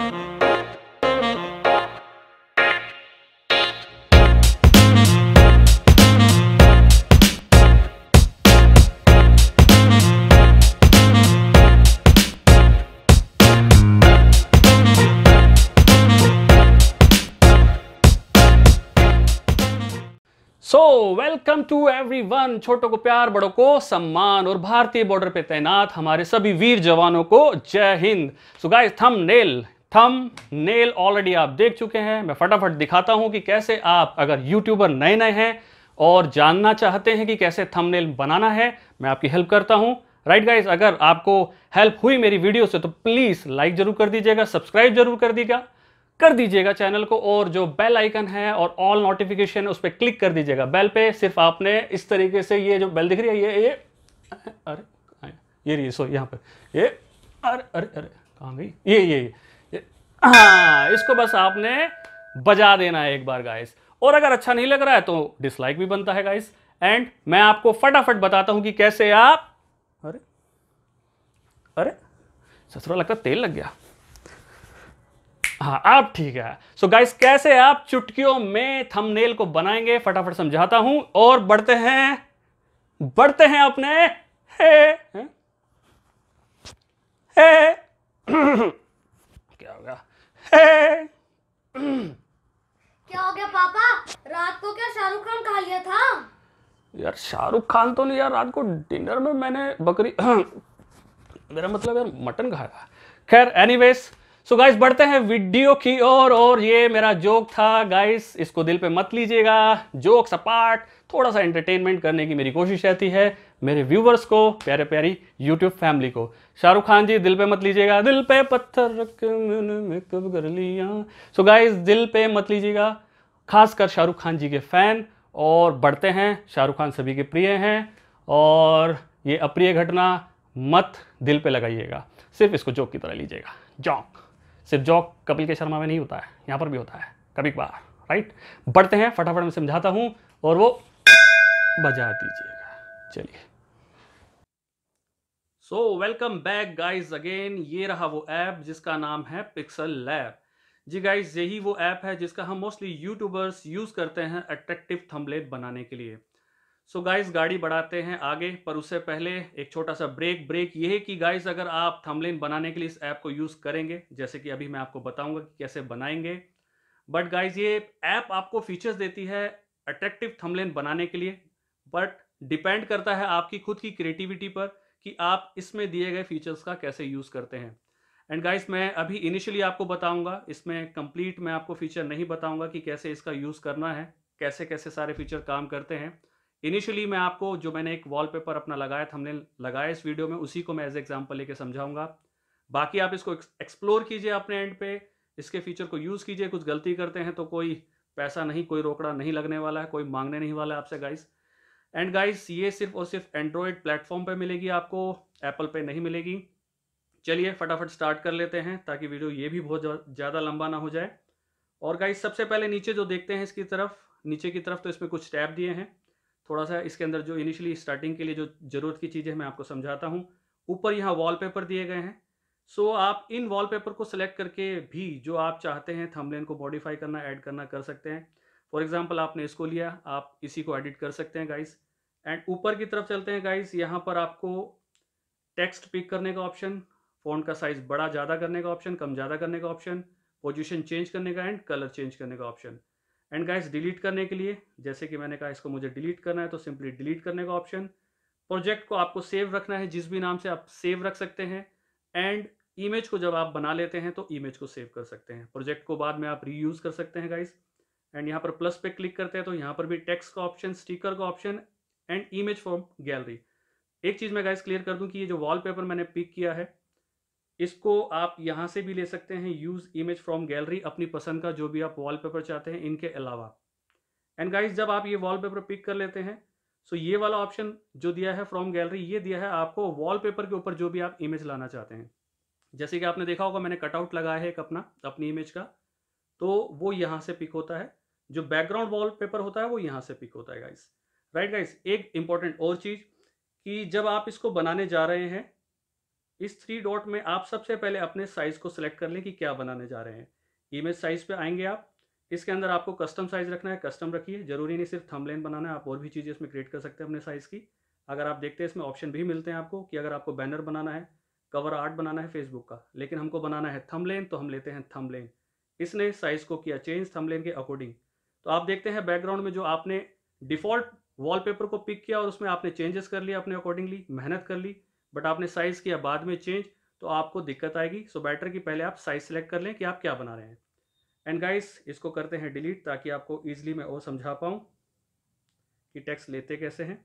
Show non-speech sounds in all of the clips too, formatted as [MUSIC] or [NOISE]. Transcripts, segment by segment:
so welcome to everyone छोटों को प्यार बड़ों को सम्मान और भारतीय बॉर्डर पे तैनात हमारे सभी वीर जवानों को जय हिंद so guys thumbnail thumb nail already आप देख चुके हैं मैं फटाफट दिखाता हूं कि कैसे आप अगर यूट्यूबर नए नए हैं और जानना चाहते हैं कि कैसे थम बनाना है मैं आपकी हेल्प करता हूं राइट right अगर आपको हेल्प हुई मेरी वीडियो से तो प्लीज़ लाइक ज़रूर कर दीजिएगा सब्सक्राइब जरूर कर दीजिएगा कर दीजिएगा चैनल को और जो बेल आइकन है और ऑल नोटिफिकेशन है उस पर क्लिक कर दीजिएगा बेल पे सिर्फ आपने इस तरीके से ये जो बेल दिख रही है ये ये अरे ये सो यहाँ पर ये अरे अरे अरे कहाँ गई ये ये, ये हाँ, इसको बस आपने बजा देना है एक बार गाइस और अगर अच्छा नहीं लग रहा है तो डिसलाइक भी बनता है गाइस एंड मैं आपको फटाफट बताता हूं कि कैसे आप अरे अरे ससुरा लगता तेल लग गया हाँ आप ठीक है सो so गाइस कैसे आप चुटकियों में थंबनेल को बनाएंगे फटाफट समझाता हूं और बढ़ते हैं बढ़ते हैं अपने हे, हे, हे, क्या हो गया पापा रात को क्या शाहरुख खान खा लिया था यार शाहरुख खान तो नहीं यार रात को डिनर में मैंने बकरी [CLEARS THROAT] मेरा मतलब यार मटन खाया खैर एनीवेज सो गाइस बढ़ते हैं वीडियो की ओर और, और ये मेरा जोक था गाइस इसको दिल पे मत लीजिएगा जोक्स अपार्ट थोड़ा सा एंटरटेनमेंट करने की मेरी कोशिश रहती है मेरे व्यूवर्स को प्यारे प्यारी यूट्यूब फैमिली को शाहरुख खान जी दिल पे मत लीजिएगा दिल पे पत्थर रख मेकअप कर लिया सो गाइस दिल पे मत लीजिएगा खासकर शाहरुख खान जी के फ़ैन और बढ़ते हैं शाहरुख खान सभी के प्रिय हैं और ये अप्रिय घटना मत दिल पे लगाइएगा सिर्फ इसको जोक की तरह लीजिएगा जॉक सिर्फ जॉक कपिल के शर्मा में नहीं होता है यहाँ पर भी होता है कभी कबार राइट बढ़ते हैं फटाफट में समझाता हूँ और वो बजा दीजिएगा चलिए so welcome back guys again ये रहा वो ऐप जिसका नाम है पिक्सल लैब जी गाइस यही वो ऐप है जिसका हम मोस्टली यूट्यूबर्स यूज़ करते हैं अट्रैक्टिव थंबलेट बनाने के लिए सो so गाइस गाड़ी बढ़ाते हैं आगे पर उससे पहले एक छोटा सा ब्रेक ब्रेक ये है कि गाइस अगर आप थंबलेन बनाने के लिए इस ऐप को यूज़ करेंगे जैसे कि अभी मैं आपको बताऊंगा कि कैसे बनाएंगे बट गाइज़ ये ऐप आपको फीचर्स देती है अट्रैक्टिव थंबलेन बनाने के लिए बट डिपेंड करता है आपकी खुद की क्रिएटिविटी पर कि आप इसमें दिए गए फीचर्स का कैसे यूज़ करते हैं एंड गाइस मैं अभी इनिशियली आपको बताऊंगा इसमें कंप्लीट मैं आपको फीचर नहीं बताऊंगा कि कैसे इसका यूज़ करना है कैसे कैसे सारे फीचर काम करते हैं इनिशियली मैं आपको जो मैंने एक वॉलपेपर अपना लगाया था हमने लगाया इस वीडियो में उसी को मैं एज एग्जाम्पल लेके समझाऊंगा बाकी आप इसको एक्सप्लोर कीजिए अपने एंड पे इसके फीचर को यूज़ कीजिए कुछ गलती करते हैं तो कोई पैसा नहीं कोई रोकड़ा नहीं लगने वाला है कोई मांगने नहीं वाला है आपसे गाइस एंड गाइस ये सिर्फ और सिर्फ एंड्रॉयड प्लेटफॉर्म पे मिलेगी आपको एप्पल पे नहीं मिलेगी चलिए फटाफट स्टार्ट कर लेते हैं ताकि वीडियो ये भी बहुत ज़्यादा लंबा ना हो जाए और गाइस सबसे पहले नीचे जो देखते हैं इसकी तरफ नीचे की तरफ तो इसमें कुछ टैब दिए हैं थोड़ा सा इसके अंदर जो इनिशियली स्टार्टिंग के लिए जो ज़रूरत की चीज़ें मैं आपको समझाता हूँ ऊपर यहाँ वॉल दिए गए हैं सो so, आप इन वॉलपेपर को सिलेक्ट करके भी जो आप चाहते हैं थंबनेल को मॉडिफाई करना ऐड करना कर सकते हैं फॉर एग्जाम्पल आपने इसको लिया आप इसी को एडिट कर सकते हैं गाइस एंड ऊपर की तरफ चलते हैं गाइस यहाँ पर आपको टेक्स्ट पिक करने का ऑप्शन फोन का साइज़ बड़ा ज़्यादा करने का ऑप्शन कम ज़्यादा करने का ऑप्शन पोजिशन चेंज करने का एंड कलर चेंज करने का ऑप्शन एंड गाइस डिलीट करने के लिए जैसे कि मैंने कहा इसको मुझे डिलीट करना है तो सिंपली डिलीट करने का ऑप्शन प्रोजेक्ट को आपको सेव रखना है जिस भी नाम से आप सेव रख सकते हैं एंड इमेज को जब आप बना लेते हैं तो इमेज को सेव कर सकते हैं प्रोजेक्ट को बाद में आप रीयूज़ कर सकते हैं गाइज़ एंड यहाँ पर प्लस पे क्लिक करते हैं तो यहाँ पर भी टेक्स का ऑप्शन स्टिकर का option and image from gallery एक चीज़ मैं गाइस क्लियर कर दूं कि ये जो वॉलपेपर मैंने पिक किया है इसको आप यहाँ से भी ले सकते हैं यूज़ इमेज फ्रॉम गैलरी अपनी पसंद का जो भी आप वॉलपेपर चाहते हैं इनके अलावा एंड गाइस जब आप ये वॉलपेपर पिक कर लेते हैं सो so ये वाला ऑप्शन जो दिया है फ्रॉम गैलरी ये दिया है आपको वॉलपेपर के ऊपर जो भी आप इमेज लाना चाहते हैं जैसे कि आपने देखा होगा मैंने कटआउट लगाया है एक अपना अपनी इमेज का तो वो यहाँ से पिक होता है जो बैकग्राउंड वॉल पेपर होता है वो यहाँ से पिक होता है गाइस राइट गाइस एक इंपॉर्टेंट और चीज़ कि जब आप इसको बनाने जा रहे हैं इस थ्री डॉट में आप सबसे पहले अपने साइज़ को सिलेक्ट कर लें कि क्या बनाने जा रहे हैं इमेज साइज़ पे आएंगे आप इसके अंदर आपको कस्टम साइज़ रखना है कस्टम रखिए जरूरी नहीं सिर्फ थंबलेन बनाना है आप और भी चीज़ें इसमें क्रिएट कर सकते हैं अपने साइज़ की अगर आप देखते हैं इसमें ऑप्शन भी मिलते हैं आपको कि अगर आपको बैनर बनाना है कवर आर्ट बनाना है फेसबुक का लेकिन हमको बनाना है थंबलेन तो हम लेते हैं थंबलेन इसने साइज़ को किया चेंज लेन के अकॉर्डिंग तो आप देखते हैं बैकग्राउंड में जो आपने डिफॉल्ट वॉलपेपर को पिक किया और उसमें आपने चेंजेस कर लिया अपने अकॉर्डिंगली मेहनत कर ली बट आपने साइज़ किया बाद में चेंज तो आपको दिक्कत आएगी सो बैटर कि पहले आप साइज़ सेलेक्ट कर लें कि आप क्या बना रहे हैं एंड गाइस इसको करते हैं डिलीट ताकि आपको ईजिली मैं और समझा पाऊँ कि टैक्स लेते कैसे हैं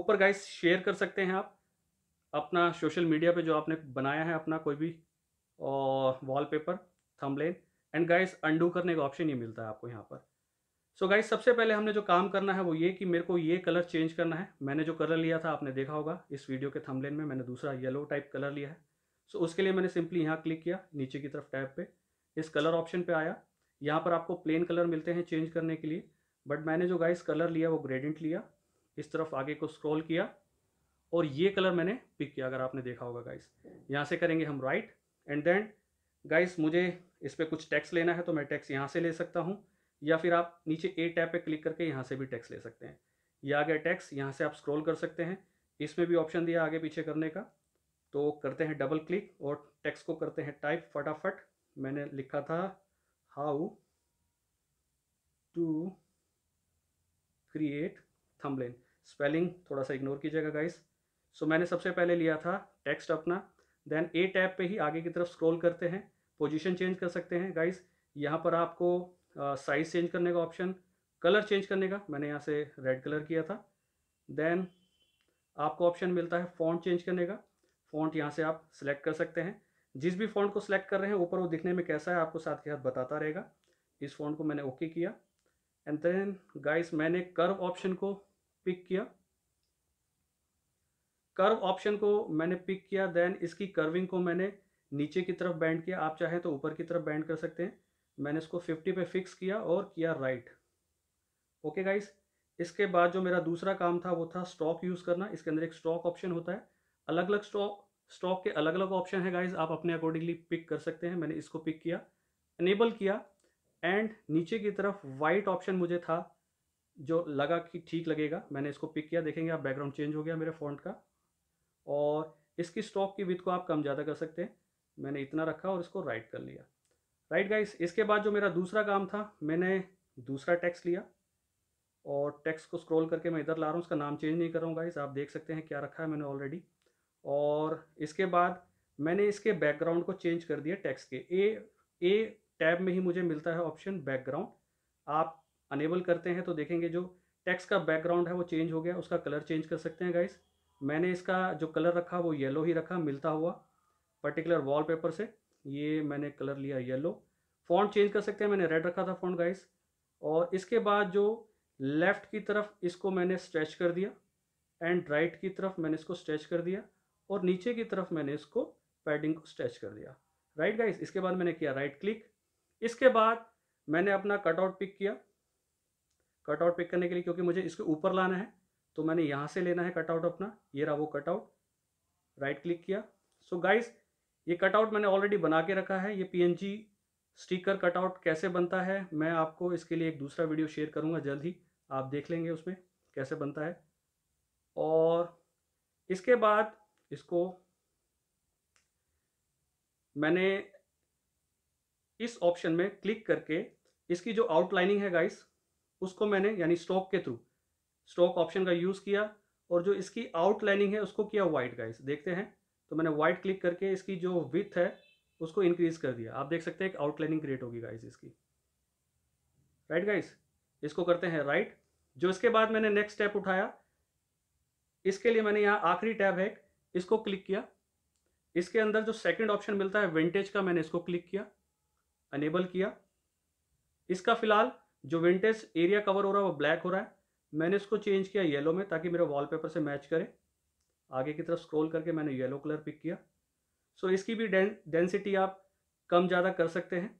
ऊपर गाइस शेयर कर सकते हैं आप अपना सोशल मीडिया पे जो आपने बनाया है अपना कोई भी wallpaper thumbnail and guys undo करने का ऑप्शन ये मिलता है आपको यहाँ पर सो so गाइस सबसे पहले हमने जो काम करना है वो ये कि मेरे को ये कलर चेंज करना है मैंने जो कलर लिया था आपने देखा होगा इस वीडियो के थमलेन में मैंने दूसरा येलो टाइप कलर लिया है सो so उसके लिए मैंने सिंपली यहाँ क्लिक किया नीचे की तरफ टैब पे इस कलर ऑप्शन पे आया यहाँ पर आपको प्लेन कलर मिलते हैं चेंज करने के लिए बट मैंने जो गाइस कलर लिया वो ग्रेडेंट लिया इस तरफ आगे को स्क्रॉल किया और ये कलर मैंने पिक किया अगर आपने देखा होगा गाइस यहाँ से करेंगे हम राइट एंड देन गाइस मुझे इस पर कुछ टैक्स लेना है तो मैं टैक्स यहाँ से ले सकता हूँ या फिर आप नीचे ए टैप पे क्लिक करके यहाँ से भी टैक्स ले सकते हैं ये आ गया टैक्स यहाँ से आप स्क्रॉल कर सकते हैं इसमें भी ऑप्शन दिया आगे पीछे करने का तो करते हैं डबल क्लिक और टैक्स को करते हैं टाइप फटाफट मैंने लिखा था how to create thumbnail spelling थोड़ा सा इग्नोर कीजिएगा गाइस सो मैंने सबसे पहले लिया था टेक्स्ट अपना देन ए टैप पे ही आगे की तरफ स्क्रॉल करते हैं पोजीशन चेंज कर सकते हैं गाइस यहाँ पर आपको साइज़ चेंज करने का ऑप्शन कलर चेंज करने का मैंने यहाँ से रेड कलर किया था देन आपको ऑप्शन मिलता है फ़ॉन्ट चेंज करने का फ़ॉन्ट यहाँ से आप सिलेक्ट कर सकते हैं जिस भी फ़ॉन्ट को सिलेक्ट कर रहे हैं ऊपर वो दिखने में कैसा है आपको साथ के साथ बताता रहेगा इस फ़ॉन्ट को मैंने ओके किया एंड देन गाइस मैंने कर्व ऑप्शन को पिक किया कर्व ऑप्शन को मैंने पिक किया देन इसकी कर्विंग को मैंने नीचे की तरफ बैंड किया आप चाहें तो ऊपर की तरफ बैंड कर सकते हैं मैंने इसको 50 पे फिक्स किया और किया राइट ओके गाइस इसके बाद जो मेरा दूसरा काम था वो था स्टॉक यूज़ करना इसके अंदर एक स्टॉक ऑप्शन होता है अलग अलग स्टॉक स्टॉक के अलग अलग ऑप्शन है गाइज आप अपने अकॉर्डिंगली पिक कर सकते हैं मैंने इसको पिक किया एनेबल किया एंड नीचे की तरफ वाइट ऑप्शन मुझे था जो लगा कि ठीक लगेगा मैंने इसको पिक किया देखेंगे आप बैकग्राउंड चेंज हो गया मेरे फ़ॉन्ट का और इसकी स्टॉक की विथ को आप कम ज़्यादा कर सकते हैं मैंने इतना रखा और इसको राइट कर लिया राइट गाइस इसके बाद जो मेरा दूसरा काम था मैंने दूसरा टैक्स लिया और टैक्स को स्क्रॉल करके मैं इधर ला रहा हूँ उसका नाम चेंज नहीं कर रहा हूँ गाइस आप देख सकते हैं क्या रखा है मैंने ऑलरेडी और इसके बाद मैंने इसके बैकग्राउंड को चेंज कर दिया टैक्स के ए ए टैब में ही मुझे मिलता है ऑप्शन बैकग्राउंड आप अनेबल करते हैं तो देखेंगे जो टैक्स का बैकग्राउंड है वो चेंज हो गया उसका कलर चेंज कर सकते हैं गाइस मैंने इसका जो कलर रखा वो येलो ही रखा मिलता हुआ पर्टिकुलर वॉलपेपर से ये मैंने कलर लिया येलो फॉन्ट चेंज कर सकते हैं मैंने रेड रखा था फॉन्ट गाइस और इसके बाद जो लेफ़्ट की तरफ इसको मैंने स्ट्रेच कर दिया एंड राइट की तरफ मैंने इसको स्ट्रेच कर दिया और नीचे की तरफ मैंने इसको पैडिंग को स्ट्रेच कर दिया राइट right गाइस इसके बाद मैंने किया राइट right क्लिक इसके बाद मैंने अपना कटआउट पिक किया कटआउट पिक करने के लिए क्योंकि मुझे इसके ऊपर लाना है तो मैंने यहाँ से लेना है कटआउट अपना ये रहा वो कटआउट राइट क्लिक किया सो so गाइस ये कटआउट मैंने ऑलरेडी बना के रखा है ये पीएनजी स्टिकर कटआउट कैसे बनता है मैं आपको इसके लिए एक दूसरा वीडियो शेयर करूँगा जल्द ही आप देख लेंगे उसमें कैसे बनता है और इसके बाद इसको मैंने इस ऑप्शन में क्लिक करके इसकी जो आउटलाइनिंग है गाइस उसको मैंने यानी स्टॉक के थ्रू स्टॉक ऑप्शन का यूज़ किया और जो इसकी आउटलाइनिंग है उसको किया वाइट गाइस देखते हैं तो मैंने वाइट क्लिक करके इसकी जो विथ है उसको इंक्रीज कर दिया आप देख सकते हैं एक आउटलाइनिंग क्रिएट होगी गाइस इसकी राइट गाइस इसको करते हैं राइट जो इसके बाद मैंने नेक्स्ट स्टेप उठाया इसके लिए मैंने यहाँ आखिरी टैब है इसको क्लिक किया इसके अंदर जो सेकंड ऑप्शन मिलता है विंटेज का मैंने इसको क्लिक किया अनेबल किया इसका फिलहाल जो विंटेज एरिया कवर हो रहा है वो ब्लैक हो रहा है मैंने इसको चेंज किया येलो में ताकि मेरे वॉलपेपर से मैच करे आगे की तरफ स्क्रॉल करके मैंने येलो कलर पिक किया सो so, इसकी भी डेंसिटी आप कम ज़्यादा कर सकते हैं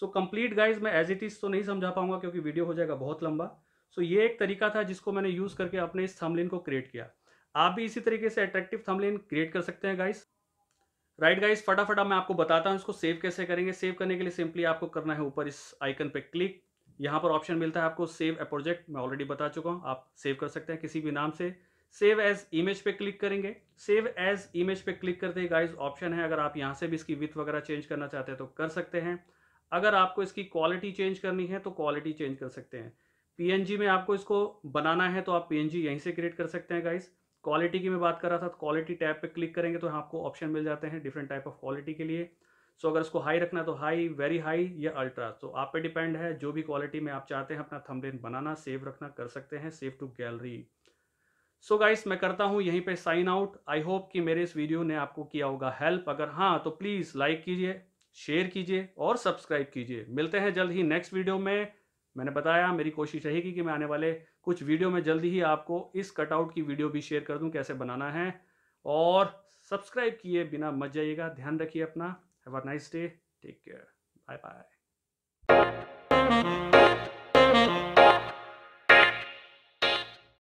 सो कंप्लीट गाइज मैं एज इट इज़ तो नहीं समझा पाऊंगा क्योंकि वीडियो हो जाएगा बहुत लंबा सो so, ये एक तरीका था जिसको मैंने यूज़ करके अपने इस थमलिन को क्रिएट किया आप भी इसी तरीके से अट्रैक्टिव थमलिन क्रिएट कर सकते हैं गाइस राइट गाइस फटाफट मैं आपको बताता हूँ इसको सेव कैसे करेंगे सेव करने के लिए सिंपली आपको करना है ऊपर इस आइकन पे क्लिक यहाँ पर ऑप्शन मिलता है आपको सेव ए प्रोजेक्ट मैं ऑलरेडी बता चुका हूँ आप सेव कर सकते हैं किसी भी नाम से सेव एज इमेज पे क्लिक करेंगे सेव एज इमेज पे क्लिक करते ही गाइज ऑप्शन है अगर आप यहाँ से भी इसकी विथ वगैरह चेंज करना चाहते हैं तो कर सकते हैं अगर आपको इसकी क्वालिटी चेंज करनी है तो क्वालिटी चेंज कर सकते हैं पीएनजी में आपको इसको बनाना है तो आप पीएनजी यहीं से क्रिएट कर सकते हैं गाइज क्वालिटी की मैं बात कर रहा था तो क्वालिटी टैब पे क्लिक करेंगे तो आपको ऑप्शन मिल जाते हैं डिफरेंट टाइप ऑफ क्वालिटी के लिए सो so, अगर इसको हाई रखना तो हाई वेरी हाई या अल्ट्रा तो आप पे डिपेंड है जो भी क्वालिटी में आप चाहते हैं अपना थंबनेल बनाना सेव रखना कर सकते हैं save to gallery so so guys मैं करता हूँ यहीं पे साइन आउट आई होप कि मेरे इस वीडियो ने आपको किया होगा हेल्प अगर हाँ तो प्लीज़ लाइक कीजिए शेयर कीजिए और सब्सक्राइब कीजिए मिलते हैं जल्द ही नेक्स्ट वीडियो में मैंने बताया मेरी कोशिश रहेगी कि मैं आने वाले कुछ वीडियो में जल्दी ही आपको इस कटआउट की वीडियो भी शेयर कर दूँ कैसे बनाना है और सब्सक्राइब किए बिना मत जाइएगा ध्यान रखिए अपना have a nice day take care bye bye